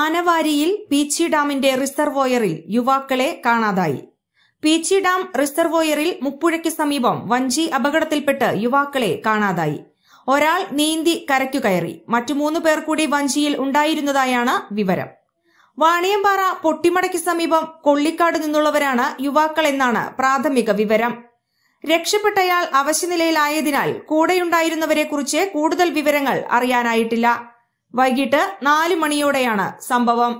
ആനവാരിയിൽ പീച്ചി ഡാമിന്റെ റിസർവോയറിൽ യുവാക്കളെ കാണാതായി പീച്ചി ഡാം റിസർവോയറിൽ മുപ്പുഴയ്ക്ക് സമീപം വഞ്ചി അപകടത്തിൽപ്പെട്ട് യുവാക്കളെ കാണാതായി ഒരാൾ നീന്തി കരയ്ക്കു കയറി മറ്റു മൂന്ന് പേർ കൂടി വഞ്ചിയിൽ ഉണ്ടായിരുന്നതായാണ് വിവരം വാണിയമ്പാറ പൊട്ടിമടയ്ക്ക് സമീപം കൊള്ളിക്കാട് നിന്നുള്ളവരാണ് യുവാക്കൾ എന്നാണ് പ്രാഥമിക വിവരം രക്ഷപ്പെട്ടയാൾ അവശനിലയിലായതിനാൽ കൂടെയുണ്ടായിരുന്നവരെക്കുറിച്ച് കൂടുതൽ വിവരങ്ങൾ അറിയാനായിട്ടില്ല വൈകിട്ട് നാല് മണിയോടെയാണ് സംഭവം